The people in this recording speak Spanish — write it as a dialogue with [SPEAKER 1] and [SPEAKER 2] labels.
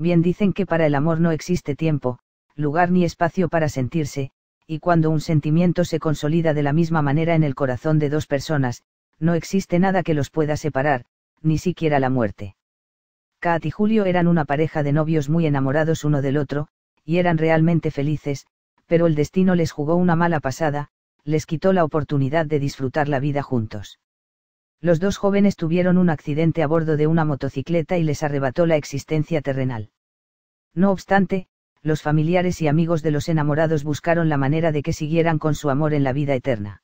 [SPEAKER 1] Bien dicen que para el amor no existe tiempo, lugar ni espacio para sentirse, y cuando un sentimiento se consolida de la misma manera en el corazón de dos personas, no existe nada que los pueda separar, ni siquiera la muerte. Kat y Julio eran una pareja de novios muy enamorados uno del otro, y eran realmente felices, pero el destino les jugó una mala pasada, les quitó la oportunidad de disfrutar la vida juntos. Los dos jóvenes tuvieron un accidente a bordo de una motocicleta y les arrebató la existencia terrenal. No obstante, los familiares y amigos de los enamorados buscaron la manera de que siguieran con su amor en la vida eterna.